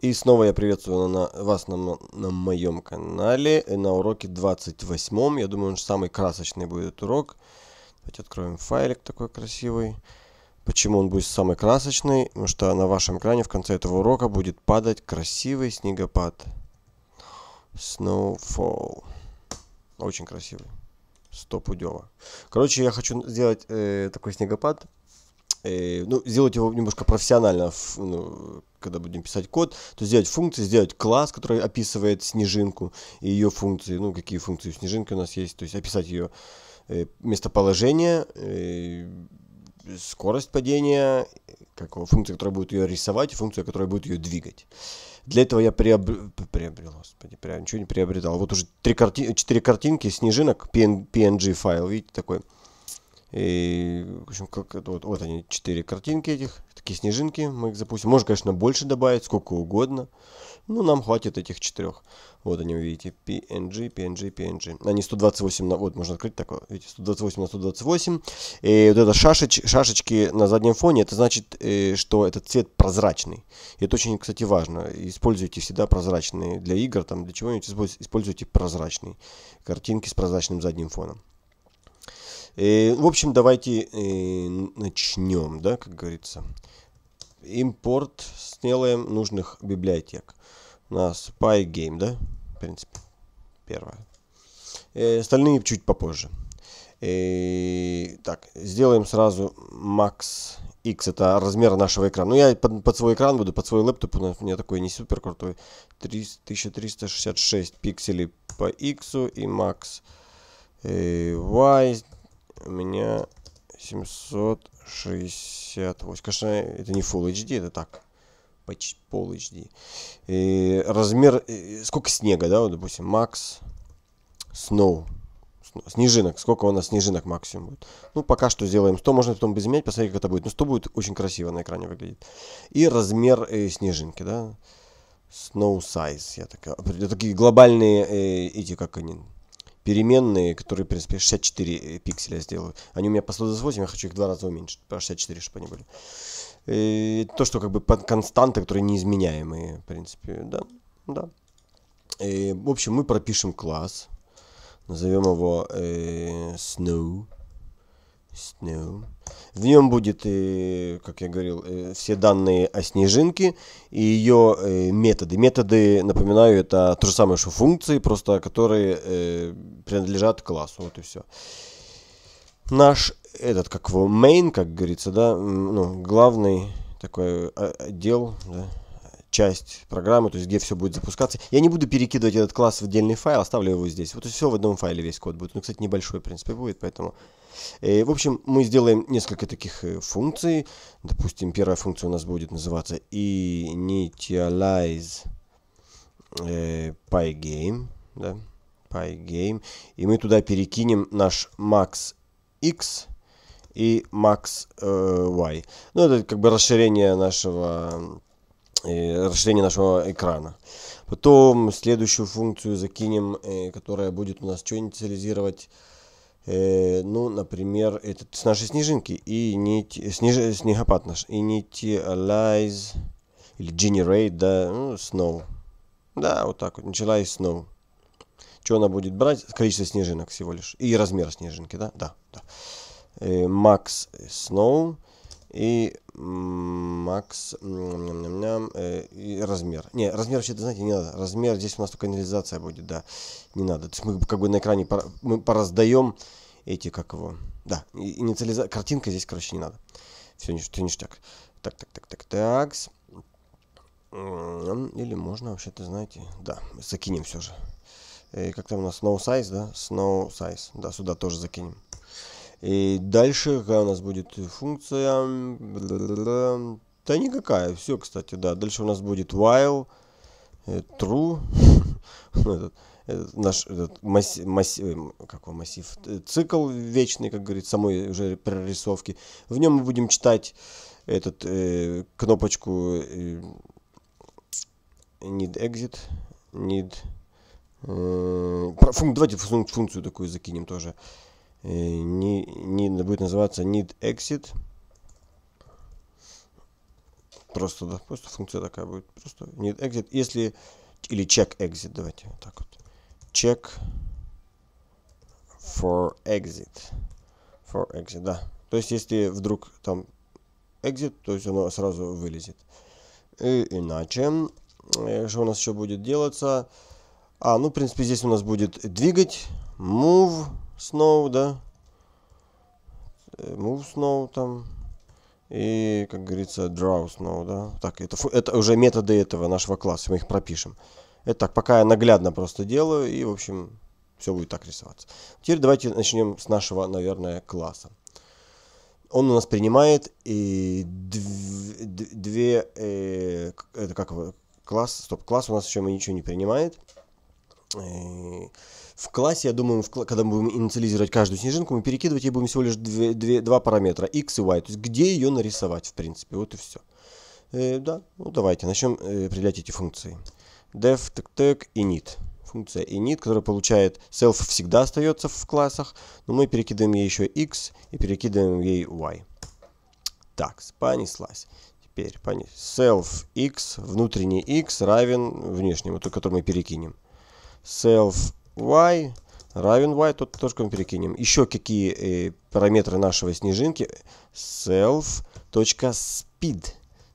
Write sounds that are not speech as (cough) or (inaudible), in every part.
И снова я приветствую вас на, на моем канале, э, на уроке 28. Я думаю, он же самый красочный будет урок. Давайте откроем файлик такой красивый. Почему он будет самый красочный? Потому что на вашем экране в конце этого урока будет падать красивый снегопад. Snowfall. Очень красивый. Стопудево. Короче, я хочу сделать э, такой снегопад. Э, ну, сделать его немножко профессионально, ну, когда будем писать код, то сделать функции, сделать класс, который описывает снежинку и ее функции, ну, какие функции у снежинки у нас есть, то есть описать ее э, местоположение, э, скорость падения, как, функция, которая будет ее рисовать, и функция, которая будет ее двигать. Для этого я приобр... приобрел, господи, прям ничего не приобретал. Вот уже три карти... четыре картинки снежинок, PNG файл, видите, такой – и, в общем, как, вот, вот они, четыре картинки этих, такие снежинки, мы их запустим. Можно, конечно, больше добавить, сколько угодно. но нам хватит этих четырех. Вот они, вы видите, PNG, PNG, PNG. Они 128 на... Вот, можно открыть такое. Видите, 128 на 128. И вот это шашеч, шашечки на заднем фоне, это значит, э, что этот цвет прозрачный. И это очень, кстати, важно. Используйте всегда прозрачные для игр, там, для чего-нибудь. Используйте прозрачные картинки с прозрачным задним фоном. Э, в общем, давайте э, начнем, да, как говорится. Импорт сделаем нужных библиотек. У нас PyGame, да, в принципе, первое. Э, остальные чуть попозже. И, так, сделаем сразу Max X, это размер нашего экрана. Ну, я под, под свой экран буду, под свой лэптоп, у, нас, у меня такой не супер крутой. 3, 1366 пикселей по X и Max э, Y у меня 768. Конечно, это не Full HD, это так. Почти пол HD. И размер, сколько снега, да, вот, допустим, макс, snow, снежинок, сколько у нас снежинок максимум будет. Ну, пока что сделаем 100, можно потом изменять, посмотреть, как это будет. Но 100 будет очень красиво на экране выглядит. И размер э, снежинки, да, snow size, я такая, э, Это такие глобальные э, эти, как они, переменные, которые, в принципе, 64 э, пикселя сделаю. Они у меня по 128, я хочу их два раза уменьшить, по 64, чтобы они были. И э, то, что как бы константы, которые неизменяемые, в принципе, да, да. И, э, в общем, мы пропишем класс, назовем его э, Snow. Snow. В нем будет, э, как я говорил, э, все данные о снежинке и ее э, методы. Методы, напоминаю, это то же самое, что функции, просто которые принадлежат классу. Вот и все. Наш этот, как его, main, как говорится, да, ну, главный такой отдел, да, часть программы, то есть где все будет запускаться. Я не буду перекидывать этот класс в отдельный файл, оставлю его здесь. Вот и все в одном файле весь код будет. Ну, кстати, небольшой, в принципе, будет, поэтому Э, в общем, мы сделаем несколько таких э, функций. Допустим, первая функция у нас будет называться initialize э, pygame. Да? pygame. И мы туда перекинем наш max x и max y. Ну, это как бы расширение нашего расширение нашего экрана. Потом следующую функцию закинем, которая будет у нас что инициализировать э, ну, например, этот, с нашей снежинки и нить снеж, снегопад наш и initialize или generate, да, ну, snow. Да, вот так вот, начала из snow. Что она будет брать? Количество снежинок всего лишь. И размер снежинки, да? Да, да. Э, max snow и Макс, э, и размер. Не, размер вообще-то, знаете, не надо. Размер здесь у нас только канализация будет, да. Не надо. То есть мы как бы на экране мы пораздаем эти, как его... Да, инициализация. Картинка здесь, короче, не надо. Все, ниш все ништяк. Так, так, так, так, так. Или можно вообще-то, знаете... Да, закинем все же. И э, как там у нас? Snow size, да? Snow size. Да, сюда тоже закинем. И дальше какая у нас будет функция? Да никакая, все, кстати, да. Дальше у нас будет while, э, true, (laughs) ну, этот, этот наш массив, масси, масси, какой массив, э, цикл вечный, как говорит, самой уже прорисовки. В нем мы будем читать этот э, кнопочку э, need exit, need... Э, функ, давайте функцию такую закинем тоже. Э, Э, не, не будет называться need exit. Просто, да, просто функция такая будет. Просто need exit. Если, или check exit, давайте вот так вот. Check for exit. For exit, да. То есть, если вдруг там exit, то есть оно сразу вылезет. И иначе, э, что у нас еще будет делаться? А, ну, в принципе, здесь у нас будет двигать, move, snow, да, э, move snow там, и, как говорится, draw snow, да. Так, это, это уже методы этого нашего класса, мы их пропишем. Это так, пока я наглядно просто делаю, и, в общем, все будет так рисоваться. Теперь давайте начнем с нашего, наверное, класса. Он у нас принимает и дв две, э, это как класс, стоп, класс у нас еще мы ничего не принимает. И э, в классе, я думаю, в, когда мы будем инициализировать каждую снежинку, мы перекидывать ей будем всего лишь две, две, два параметра, x и y. То есть где ее нарисовать, в принципе. Вот и все. Э, да, ну давайте начнем э, определять эти функции. def, так, так, init функция init, которая получает self всегда остается в классах, но мы перекидываем ей еще x и перекидываем ей y. Так, понеслась. Теперь понес... self x, внутренний x равен внешнему, тот, который мы перекинем. self y равен y, тут тоже к мы перекинем. Еще какие э, параметры нашего снежинки? self.speed.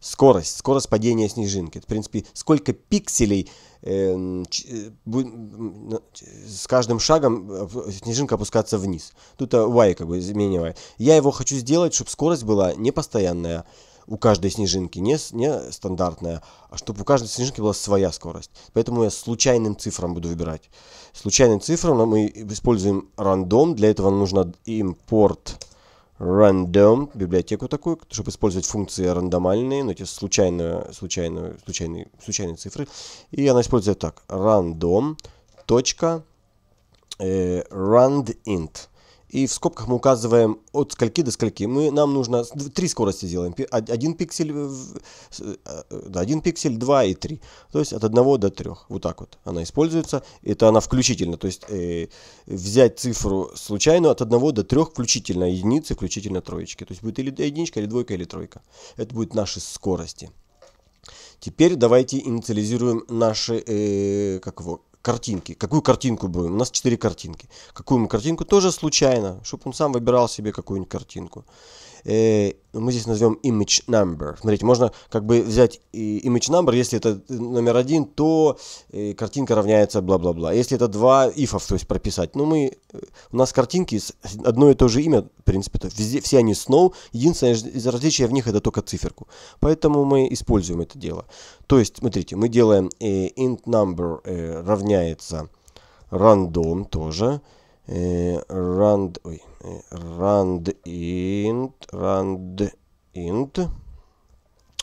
Скорость, скорость падения снежинки. Это, в принципе, сколько пикселей э, э, с каждым шагом э, снежинка опускаться вниз. Тут y как бы изменивает. Я его хочу сделать, чтобы скорость была непостоянная. постоянная у каждой снежинки не, не стандартная, а чтобы у каждой снежинки была своя скорость. Поэтому я случайным цифрам буду выбирать. Случайным цифрам мы используем рандом. Для этого нужно импорт random, библиотеку такую, чтобы использовать функции рандомальные, но ну, эти случайные, случайные, случайные, случайные цифры. И она используется так, random.randint. И в скобках мы указываем от скольки до скольки. Мы, нам нужно три скорости сделаем. Один пиксель, э, э, один пиксель, два и три. То есть от одного до трех. Вот так вот она используется. Это она включительно. То есть э, взять цифру случайную от одного до трех включительно единицы, включительно троечки. То есть будет или единичка, или двойка, или тройка. Это будут наши скорости. Теперь давайте инициализируем наши, э, как его, картинки. Какую картинку будем? У нас 4 картинки. Какую мы картинку? Тоже случайно, чтобы он сам выбирал себе какую-нибудь картинку. Э, мы здесь назовем image number. Смотрите, можно как бы взять image number, если это номер один, то э, картинка равняется бла-бла-бла. Если это два ифов, то есть прописать. Но ну, мы, э, у нас картинки с одно и то же имя, в принципе, то везде, все они snow. Единственное из различия в них это только циферку. Поэтому мы используем это дело. То есть, смотрите, мы делаем int number равняется random тоже. Э, rand, ой, э, rand int, rand int,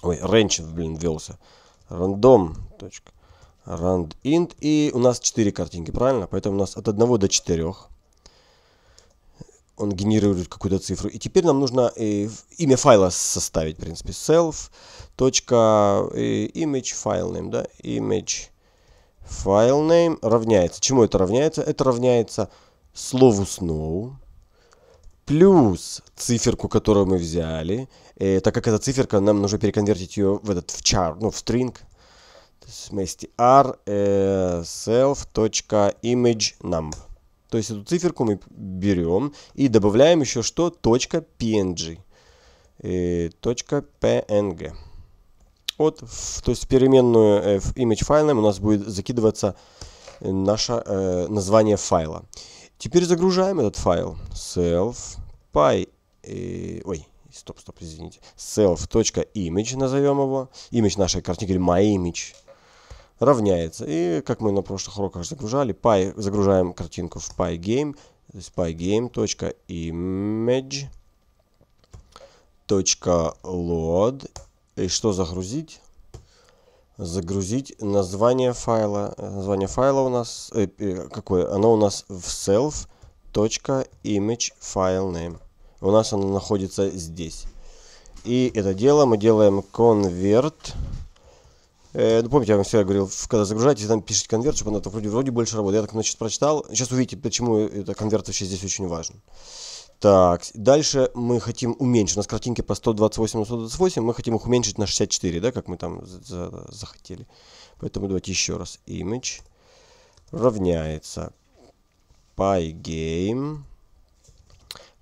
ой, range, блин, велся, random, точка, rand int, и у нас 4 картинки, правильно? Поэтому у нас от 1 до 4 он генерирует какую-то цифру. И теперь нам нужно э, имя файла составить, в принципе, self. Точка, э, image file name, да, image file name равняется. Чему это равняется? Это равняется слову snow плюс циферку, которую мы взяли, э, так как эта циферка, нам нужно переконвертить ее в этот в char, ну, в string. То есть вместе r э, self.imageNumber. То есть эту циферку мы берем и добавляем еще что? Точка .png. Э, точка .png. Вот, в, то есть в переменную э, в image файлом у нас будет закидываться э, наше э, название файла. Теперь загружаем этот файл. self.py, Э, ой, стоп, стоп, извините. self.image назовем его. Image нашей картинки или myimage равняется. И как мы на прошлых уроках загружали, py, загружаем картинку в pygame. То есть pygame.image.load. И что загрузить? загрузить название файла. Название файла у нас... Э, э какое? Оно у нас в self.imageFileName. У нас оно находится здесь. И это дело мы делаем convert. Э, ну, помните, я вам все говорил, когда загружаете, там пишите конверт, чтобы оно вроде, вроде больше работает. Я так, значит, прочитал. Сейчас увидите, почему это конверт вообще здесь очень важен. Э, так, дальше мы хотим уменьшить. У нас картинки по 128 на 128, мы хотим их уменьшить на 64, да, как мы там захотели. Поэтому давайте еще раз. Image равняется pygame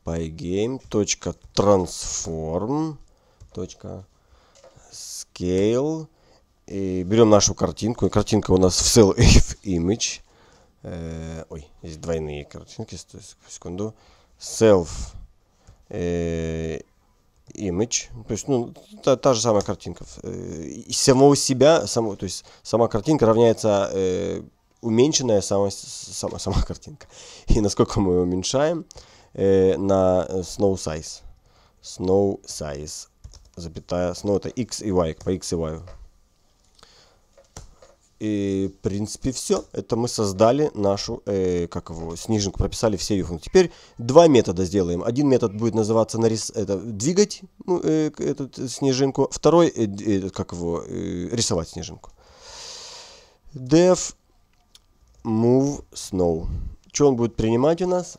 pygame.transform .scale и берем нашу картинку. И картинка у нас в self image. Э, ой, здесь двойные картинки, стой, секунду self э, image, то есть ну, та, та же самая картинка. Э, Из самого себя, само, то есть сама картинка равняется э, уменьшенная сама, сама, сама картинка. И насколько мы уменьшаем э, на snow size. Snow size, запятая, snow это x и y, по x и y и, в принципе, все. Это мы создали нашу, э, как его, снежинку, прописали все ее функции. Теперь два метода сделаем. Один метод будет называться нарис, это, двигать ну, э, эту э, снежинку, второй, э, э, как его, э, рисовать снежинку. Def move snow. Что он будет принимать у нас?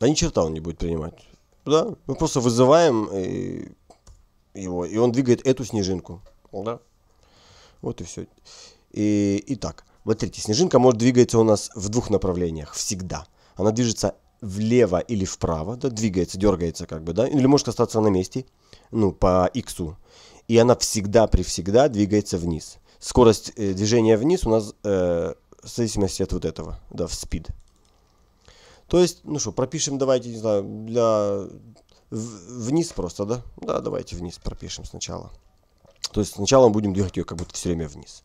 Да ни черта он не будет принимать. Да, мы просто вызываем э, его, и он двигает эту снежинку. Да. Вот и все. И, итак, смотрите, снежинка может двигаться у нас в двух направлениях всегда. Она движется влево или вправо, да, двигается, дергается как бы, да, или может остаться на месте, ну, по x, И она всегда при всегда двигается вниз. Скорость э, движения вниз у нас э, в зависимости от вот этого, да, в speed. То есть, ну что, пропишем, давайте, не знаю, для... В, вниз просто, да? Да, давайте вниз пропишем сначала. То есть сначала мы будем двигать ее как будто все время вниз.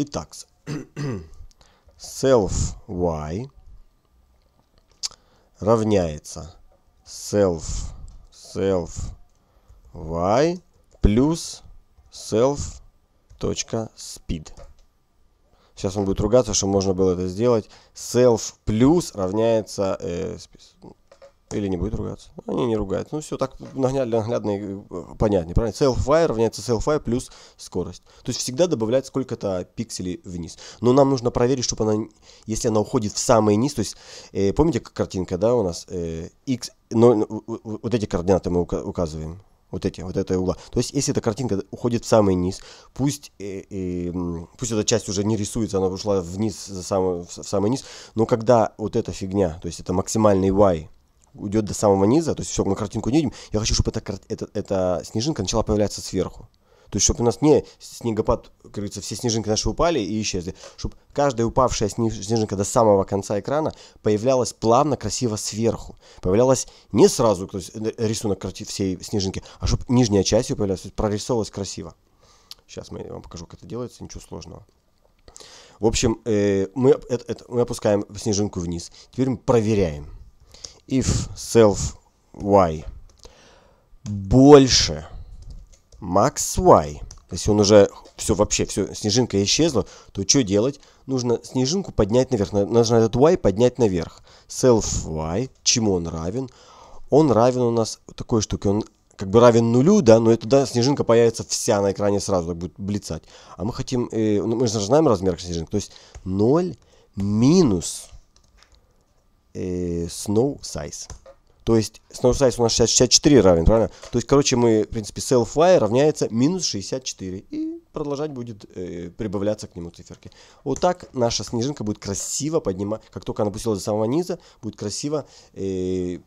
Итак, self y равняется self self y плюс self .speed. Сейчас он будет ругаться, что можно было это сделать. Self плюс равняется э, или не будет ругаться. Они не ругаются. Ну, все так наглядно, наглядно и э, понятно. Правильно? Self-fire равняется self-fire плюс скорость. То есть всегда добавлять сколько-то пикселей вниз. Но нам нужно проверить, чтобы она, если она уходит в самый низ, то есть, э, помните, как картинка, да, у нас э, x, 0, вот эти координаты мы указываем. Вот эти, вот эта угла. То есть, если эта картинка уходит в самый низ, пусть, э, э, пусть эта часть уже не рисуется, она ушла вниз, за самый, в самый низ, но когда вот эта фигня, то есть это максимальный y, уйдет до самого низа, то есть все, мы картинку не видим, я хочу, чтобы эта, эта, эта снежинка начала появляться сверху. То есть, чтобы у нас не снегопад, как говорится, все снежинки наши упали и исчезли, чтобы каждая упавшая снежинка до самого конца экрана появлялась плавно, красиво сверху. Появлялась не сразу то есть, э, рисунок всей снежинки, а чтобы нижняя часть ее появлялась, то есть прорисовывалась красиво. Сейчас я вам покажу, как это делается, ничего сложного. В общем, э, мы, это, это, мы опускаем снежинку вниз. Теперь мы проверяем if self y больше max y, если он уже все вообще, все, снежинка исчезла, то что делать? Нужно снежинку поднять наверх, нужно этот y поднять наверх. Self y, чему он равен? Он равен у нас такой штуке, он как бы равен нулю, да, но это да, снежинка появится вся на экране сразу, будет блицать. А мы хотим, э, ну, мы же знаем размер снежинки, то есть 0 минус Э, snow size. То есть snow size у нас 64 равен, правильно? То есть, короче, мы, в принципе, self y равняется минус 64. И продолжать будет э, прибавляться к нему циферки. Вот так наша снежинка будет красиво поднимать. Как только она опустилась до самого низа, будет красиво э,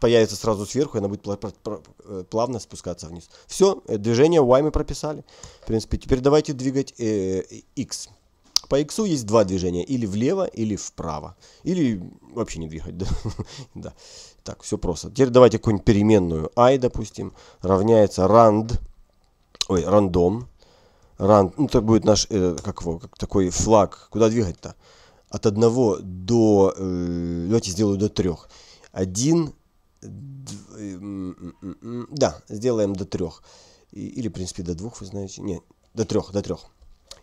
появится сразу сверху, и она будет э, плавно спускаться вниз. Все, э, движение Y мы прописали. В принципе, теперь давайте двигать э, X. По X есть два движения, или влево, или вправо. Или вообще не двигать, да? (laughs) да. Так, все просто. Теперь давайте какую-нибудь переменную i, допустим, равняется rand, ой, рандом. ранд. ну, это будет наш, э, как его, как такой флаг. Куда двигать-то? От одного до, э, давайте сделаю до 3. 1, э, да, сделаем до 3. Или, в принципе, до двух вы знаете. Нет, до трех, до трех.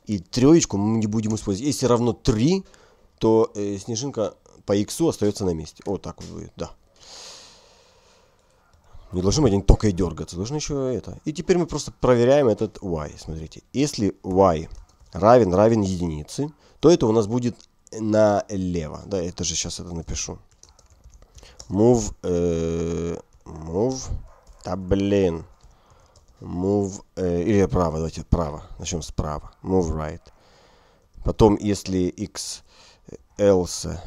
И троечку мы не будем использовать. Если равно 3, то э, снежинка по x остается на месте. Вот так вот будет, да. Не должен быть они только и дергаться, должен еще это. И теперь мы просто проверяем этот y. Смотрите, если y равен, равен единице, то это у нас будет налево. Да, это же сейчас это напишу. Move, э, move, да блин move, э, или право, давайте право, начнем справа, move right. Потом, если x э, else,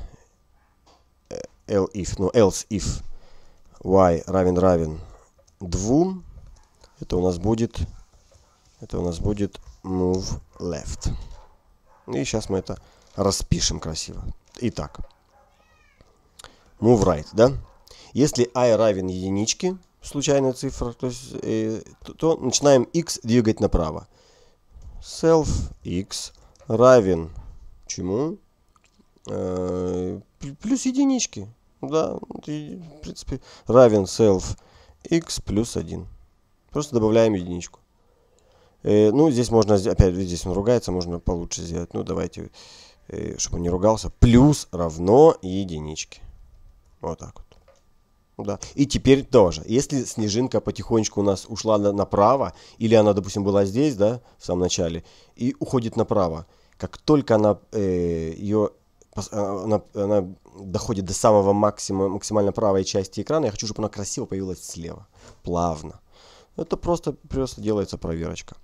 э, l if, ну else if y равен равен 2, это у нас будет, это у нас будет move left. Ну, и сейчас мы это распишем красиво. Итак, move right, да? Если i равен единичке, случайная цифра, то, есть, э, то, то начинаем x двигать направо. Self x равен чему? Э, плюс единички. Да, в принципе, равен self x плюс 1. Просто добавляем единичку. Э, ну, здесь можно, опять, здесь он ругается, можно получше сделать. Ну, давайте, э, чтобы он не ругался. Плюс равно единичке. Вот так вот. Да. И теперь тоже. Если снежинка потихонечку у нас ушла на, направо, или она, допустим, была здесь, да, в самом начале, и уходит направо, как только она э, ее а, она, она доходит до самого максимума, максимально правой части экрана, я хочу, чтобы она красиво появилась слева, плавно. Это просто, просто делается проверочка.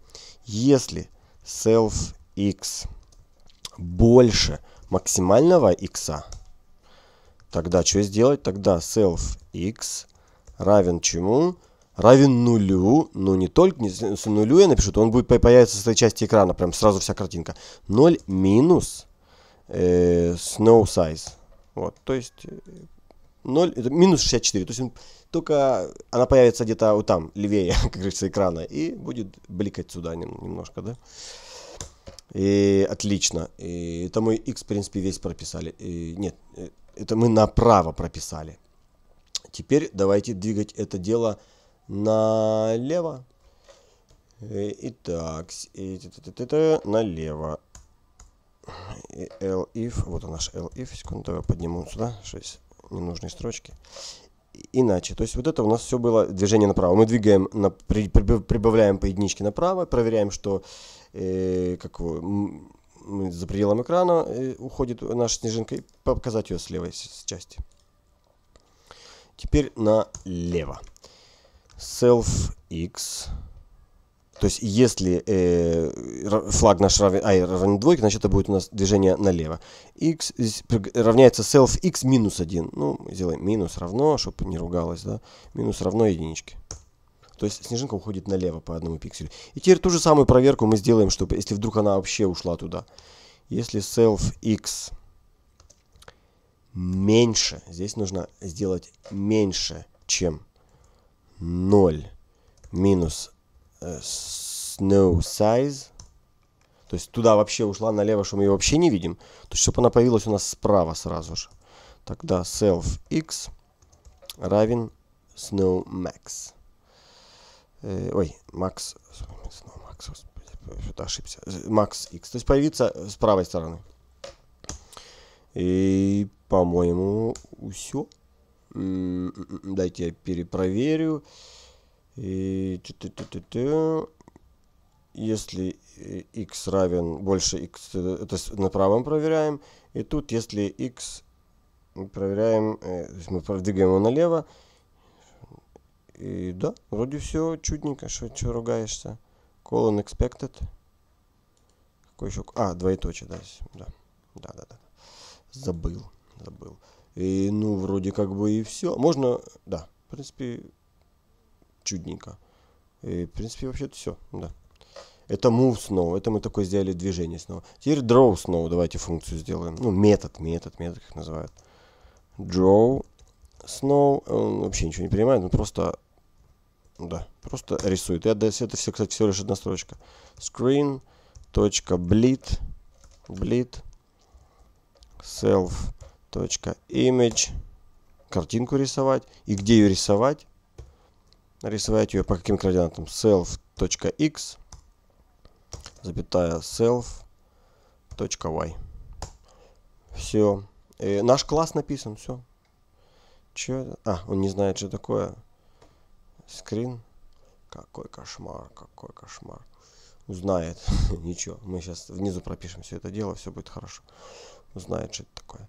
Если self x больше максимального x, Тогда что сделать? Тогда self x равен чему? Равен нулю. Ну, не только не, с нулю я напишу, то он будет появиться с этой части экрана. Прям сразу вся картинка. 0 минус э, snow size. Вот, то есть 0, э, это минус 64. То есть он, только она появится где-то вот там, левее, (laughs) как говорится, экрана. И будет бликать сюда немножко, да? И отлично. И это мы X, в принципе, весь прописали. И, нет, э, это мы направо прописали. Теперь давайте двигать это дело налево. Э, итак, э, налево. И L if, вот наш L if, секунду, давай подниму сюда, 6 ненужные строчки. Иначе, то есть вот это у нас все было движение направо. Мы двигаем, на, при, прибавляем по единичке направо, проверяем, что э, как, за пределом экрана э, уходит наша снежинка, и показать ее с левой части. Теперь налево. Self x. То есть, если э, флаг наш равен, а, равен двойке, значит, это будет у нас движение налево. x равняется self x минус 1. Ну, сделаем минус равно, чтобы не ругалось, да. Минус равно единичке. То есть снежинка уходит налево по одному пикселю. И теперь ту же самую проверку мы сделаем, чтобы если вдруг она вообще ушла туда. Если self x меньше, здесь нужно сделать меньше, чем 0 минус э, snow size. То есть туда вообще ушла налево, что мы ее вообще не видим. То есть чтобы она появилась у нас справа сразу же. Тогда self x равен snow max. Э, ой, Макс, снова Макс, что-то ошибся, Макс X, то есть появится с правой стороны. И, по-моему, все. М-м-м, дайте я перепроверю. И ту -ту -ту -ту. Если x э, равен больше x, э, это на правом проверяем. И тут, если x проверяем, мы продвигаем его налево, и да, вроде все чудненько, что че ругаешься. Colon expected. Какой еще? А, двоеточие, да. Да, да, да. да. Забыл, забыл. И ну, вроде как бы и все. Можно, да, в принципе, чудненько. И, в принципе, вообще-то все, да. Это move снова, это мы такое сделали движение снова. Теперь draw снова давайте функцию сделаем. Ну, метод, метод, метод, как называют. Draw snow, он вообще ничего не понимает, он просто да, просто рисует. И ADS это все, кстати, всего лишь одна строчка. Screen. .bleed. Bleed. Self. .image. Картинку рисовать. И где ее рисовать? Рисовать ее по каким координатам? Self x Запятая self y. Все. И э, наш класс написан, все. Че? А, он не знает, что такое скрин. Какой кошмар, какой кошмар. Узнает. (laughs) Ничего, мы сейчас внизу пропишем все это дело, все будет хорошо. Узнает, что это такое.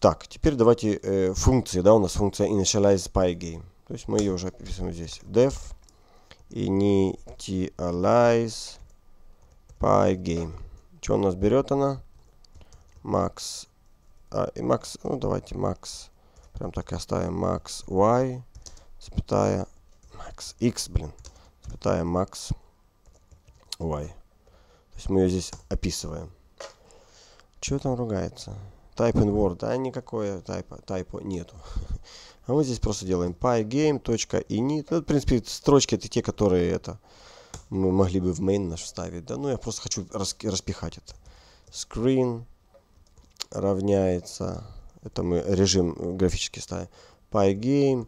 Так, теперь давайте э, функции, да, у нас функция initialize pygame. То есть мы ее уже описываем здесь. def initialize pygame. Что у нас берет она? max, а, и max, ну давайте max, прям так и оставим max y запятая max, x, блин, запятая max y. То есть мы ее здесь описываем. Чего там ругается? Type in word, да, никакой тайпа, тайпа нету. А мы здесь просто делаем pygame.init. это ну, в принципе, строчки это те, которые это мы могли бы в main наш вставить. Да, ну я просто хочу распихать это. Screen равняется, это мы режим графически ставим, pygame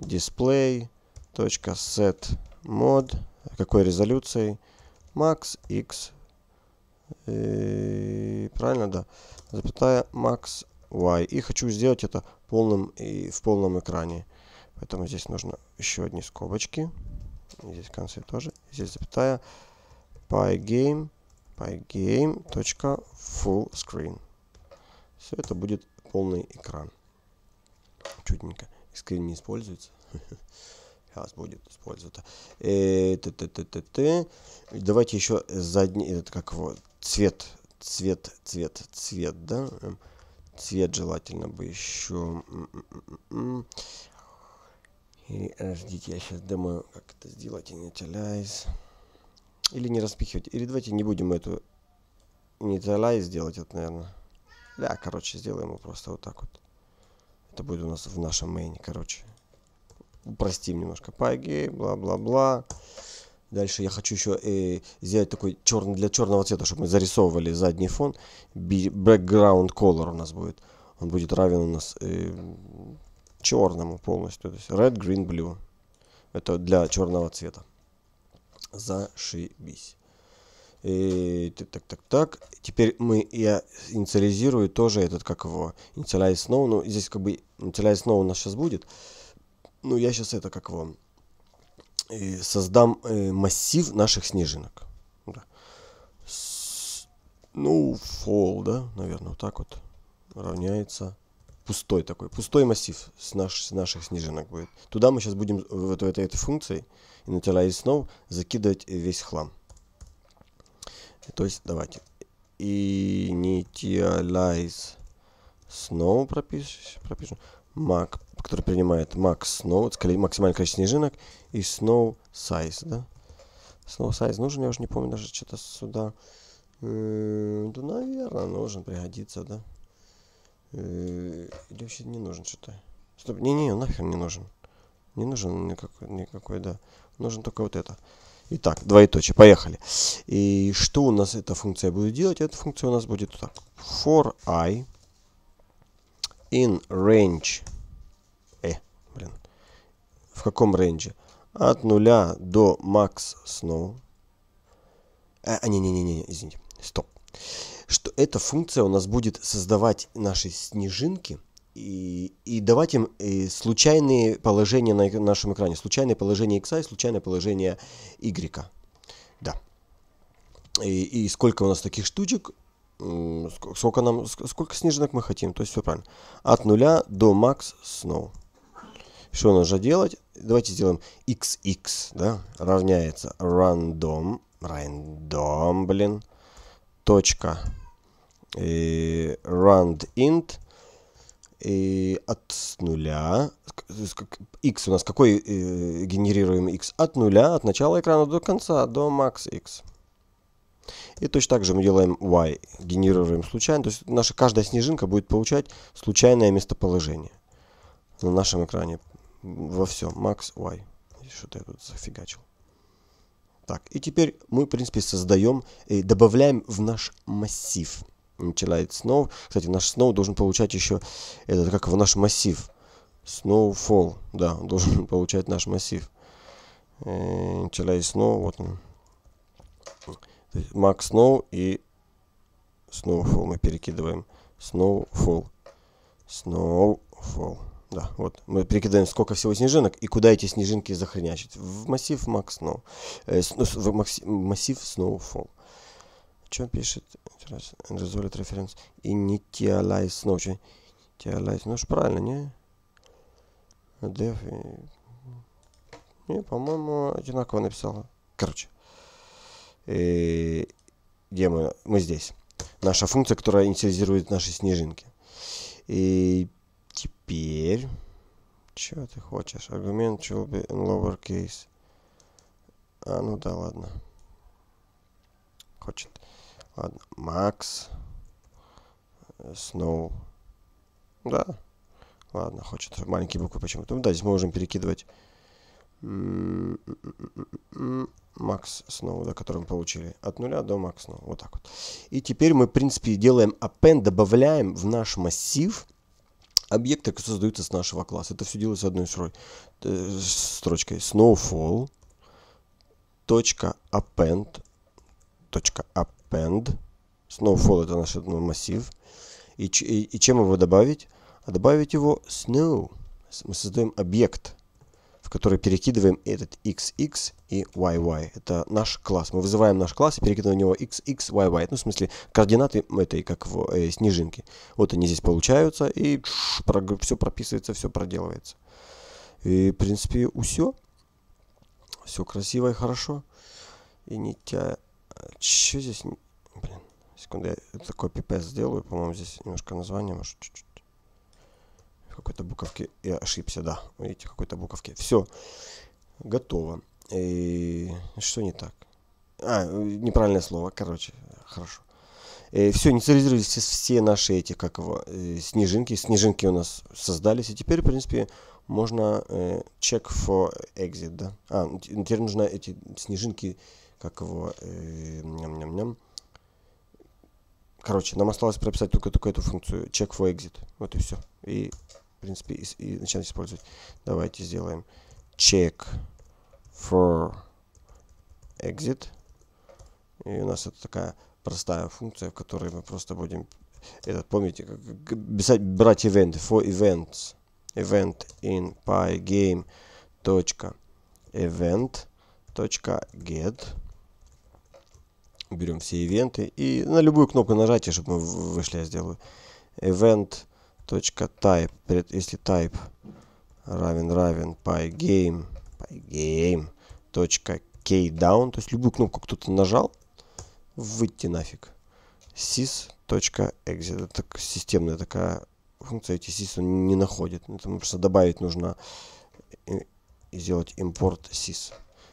display .set mod какой резолюцией max x и, э, правильно да запятая max y и хочу сделать это полным и в полном экране поэтому здесь нужно еще одни скобочки здесь в конце тоже здесь запятая pygame pygame full screen все это будет полный экран чудненько Искренне не используется. (laughs) Сейчас будет использоваться. Э, давайте еще задний, этот как его, цвет, цвет, цвет, цвет, да? Эм, цвет желательно бы еще. И э, ждите, я сейчас думаю, как это сделать. Initialize. Или не распихивать. Или давайте не будем эту initialize делать, это, наверное. Да, короче, сделаем его просто вот так вот. Это будет у нас в нашем мейне, короче. Упростим немножко пайги, бла-бла-бла. Дальше я хочу еще э, сделать такой черный для черного цвета, чтобы мы зарисовывали задний фон. Background color у нас будет. Он будет равен у нас э, черному полностью. То есть red, green, blue. Это для черного цвета. Зашибись. И, так, так, так. Теперь мы, я инициализирую тоже этот, как его, инициализ снова. Ну, здесь как бы инициализ снова у нас сейчас будет. Ну, я сейчас это, как его, и э, создам э, массив наших снежинок. Да. Ну, фол, да, наверное, вот так вот равняется пустой такой, пустой массив с, наш, с наших снежинок будет. Туда мы сейчас будем в, в, этой, этой функции, инициализ снова закидывать весь хлам. То есть давайте initialize snow пропишешь, пропишем. Mac, который принимает max snow, максимальное количество снежинок, и snow size, да? Snow size нужен, я уже не помню даже что-то сюда. Э, да, наверное, нужен, пригодится, да? Э, или вообще не нужен что-то? Стоп, не-не, нахер не нужен. Не нужен никакой, никакой, да. Нужен только вот это. Итак, двоеточие, поехали. И что у нас эта функция будет делать? Эта функция у нас будет так. For i in range э, блин, в каком range? От нуля до max snow. А, а не-не-не, извините, стоп. Что эта функция у нас будет создавать наши снежинки – и, и давать им э, случайные положения на нашем экране. Случайное положение x и случайное положение y. Да. И, и сколько у нас таких штучек, сколько нам, сколько снежинок мы хотим, то есть все правильно. От нуля до макс snow. Что нужно делать? Давайте сделаем xx, да, равняется random, random, блин, точка, и rand int, и от нуля. X у нас какой э, генерируем X? От нуля, от начала экрана до конца, до max X. И точно так же мы делаем Y, генерируем случайно. То есть наша каждая снежинка будет получать случайное местоположение на нашем экране. Во всем. Max Y. Что-то я тут зафигачил. Так, и теперь мы, в принципе, создаем, и э, добавляем в наш массив начинает Snow. Кстати, наш Snow должен получать еще, этот как в наш массив. Snowfall, да, он должен (laughs) получать наш массив. Э, начинает Snow, вот он. Max Snow и Snowfall мы перекидываем. Snowfall. Snowfall. Да, вот. Мы перекидываем сколько всего снежинок и куда эти снежинки захренячить. В массив Max Snow. Э, ну, в массив Snowfall. Что пишет? Resolute reference. Initialize. Ну, что? Initialize. Ну, ж правильно, не? Dev. Не, по-моему, одинаково написала. Короче. И... Где мы? Мы здесь. Наша функция, которая инициализирует наши снежинки. И теперь... Чего ты хочешь? Аргумент should be in lowercase. А, ну да, ладно. Хочет. Ладно, Макс. Сноу. Да. Ладно, хочет маленькие буквы почему-то. Ну да, здесь мы можем перекидывать Макс Сноу, да, который мы получили. От нуля до Макс Сноу. Вот так вот. И теперь мы, в принципе, делаем append, добавляем в наш массив объекты, которые создаются с нашего класса. Это все делается одной строй, э, строчкой. Snowfall. Точка append. append Pend. Snowfall это наш ну, массив. И, и, и чем его добавить? А добавить его snow. Мы создаем объект, в который перекидываем этот xx и yy. Это наш класс. Мы вызываем наш класс и перекидываем в него xx, yy. Ну, в смысле, координаты этой, как в э, снежинке. Вот они здесь получаются, и ш, про, все прописывается, все проделывается. И, в принципе, все. Все красиво и хорошо. И не тя... Че здесь... Блин, секунду, я такой пипец сделаю. По-моему, здесь немножко название, может, чуть-чуть. какой-то буковке я ошибся, да. Видите, какой-то буковке. Все, готово. И... Что не так? А, неправильное слово, короче, хорошо. И э, все, инициализировались все наши эти, как его, э, снежинки. Снежинки у нас создались, и теперь, в принципе, можно э, check for exit, да. А, теперь нужно эти снежинки как его, ням -ням -ням. Короче, нам осталось прописать только, только эту функцию, check for exit. Вот и все. И, в принципе, и, и начинаем использовать. Давайте сделаем check for exit. И у нас это такая простая функция, в которой мы просто будем, этот, помните, как, писать, брать event, for events, event in pygame.event.get Берем все ивенты. И на любую кнопку нажатия, чтобы мы вышли, я сделаю. Event.type. Если type равен равен pygame. pygame. .kdown. То есть любую кнопку кто-то нажал. Выйти нафиг. sys.exit. Это системная такая функция. Эти sys он не находит. поэтому просто добавить нужно э, и сделать import sys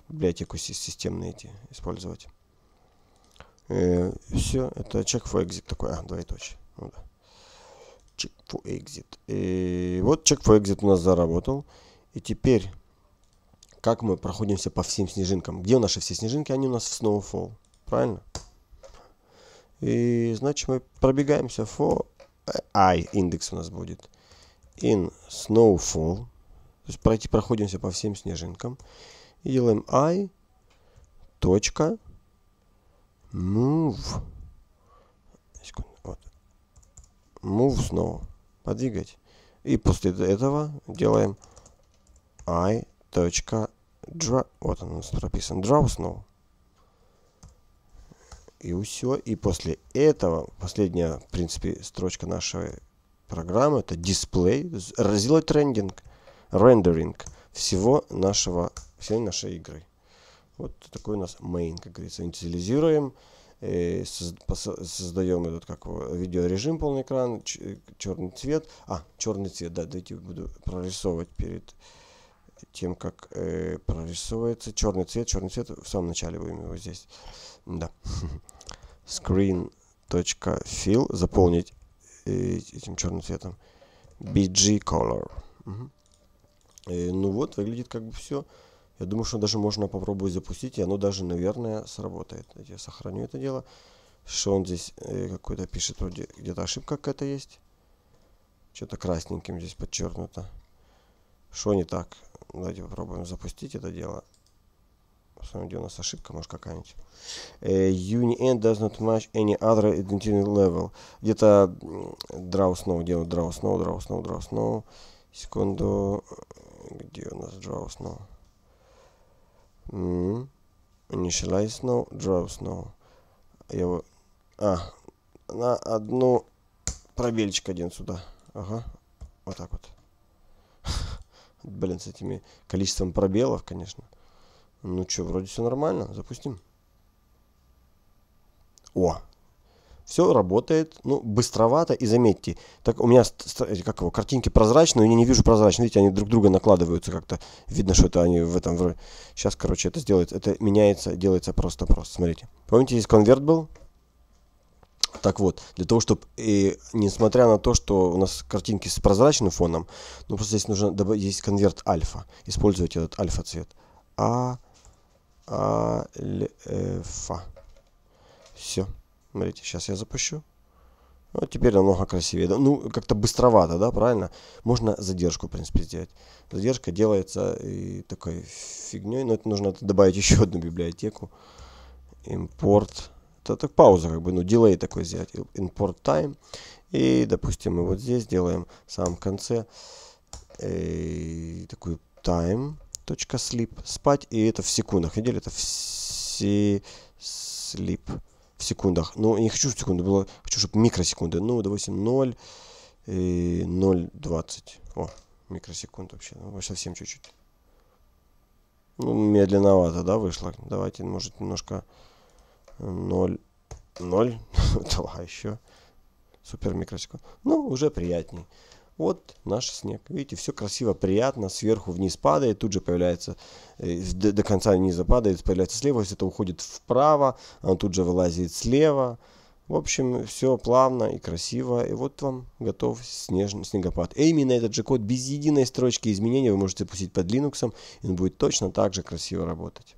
библиотеку sys системные эти использовать. Э, все, это check for exit такой, а, двоеточие. Ну, да. Check for exit. И вот check for exit у нас заработал. И теперь, как мы проходимся по всем снежинкам? Где наши все снежинки? Они у нас в Snowfall. Правильно? И значит мы пробегаемся for э, i индекс у нас будет in snowfall. То есть пройти проходимся по всем снежинкам и делаем i точка move. вот. Move снова. Подвигать. И после этого делаем i.draw. Вот он у нас прописан. Draw снова. И все. И после этого, последняя, в принципе, строчка нашей программы, это display разделать трендинг, рендеринг всего нашего, всей нашей игры. Вот такой у нас main, как говорится, инициализируем, э, создаем этот как видеорежим полный экран, черный цвет. А, черный цвет, да, Давайте буду прорисовывать перед тем, как э, прорисовывается черный цвет. Черный цвет в самом начале будем его здесь. Да. (laughs) Screen.fill заполнить э, этим черным цветом. BG color. Угу. ну вот, выглядит как бы все. Я думаю, что даже можно попробовать запустить, и оно даже, наверное, сработает. Я сохраню это дело. Что он здесь э, какой-то пишет, вроде где-то ошибка какая-то есть. Что-то красненьким здесь подчеркнуто. Что не так? Давайте попробуем запустить это дело. Посмотрим, где у нас ошибка, может какая-нибудь. Uh, э, UniEnd does not match any other identity level. Где-то draw snow, где draw snow, draw snow, draw snow. Секунду. Где у нас draw snow? Initialize now, drops now. Я его... А, на одну... Пробельчик один сюда. Ага, вот так вот. (laughs) Блин, с этими количеством пробелов, конечно. Ну что, вроде все нормально. Запустим. О, все работает, ну, быстровато, и заметьте, так у меня, как его, картинки прозрачные, но я не вижу прозрачные, видите, они друг друга накладываются как-то, видно, что это они в этом, в... сейчас, короче, это сделается, это меняется, делается просто-просто, смотрите. Помните, здесь конверт был? Так вот, для того, чтобы, и несмотря на то, что у нас картинки с прозрачным фоном, ну, просто здесь нужно добавить, здесь конверт альфа, использовать этот альфа-цвет. А, альфа. Э, все. Смотрите, сейчас я запущу. Вот теперь намного красивее. Ну, как-то быстровато, да, правильно? Можно задержку, в принципе, сделать. Задержка делается и такой фигней, но это нужно добавить (laughs) еще одну библиотеку. Импорт. Это так пауза, как бы, ну, delay такой сделать. Import time. И, допустим, мы вот здесь делаем в самом конце и такой time .sleep спать и это в секундах видели это все sleep в секундах. Ну, я не хочу в секунду, было, хочу, чтобы микросекунды. Ну, допустим, 0, 0,20. Э, О, микросекунд вообще, ну, совсем чуть-чуть. Ну, медленновато, да, вышло. Давайте, может, немножко 0, э, 0. (laughs) Давай еще. Супер микросекунд. Ну, уже приятней. Вот наш снег. Видите, все красиво, приятно. Сверху вниз падает, тут же появляется, э, до, до конца низа падает, появляется слева. Если это уходит вправо, он тут же вылазит слева. В общем, все плавно и красиво. И вот вам готов снежный снегопад. И а именно этот же код без единой строчки изменения вы можете пустить под Linux. И он будет точно так же красиво работать.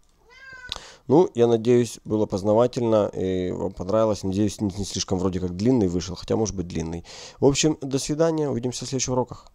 Ну, я надеюсь, было познавательно и вам понравилось. Надеюсь, не слишком вроде как длинный вышел, хотя может быть длинный. В общем, до свидания, увидимся в следующих уроках.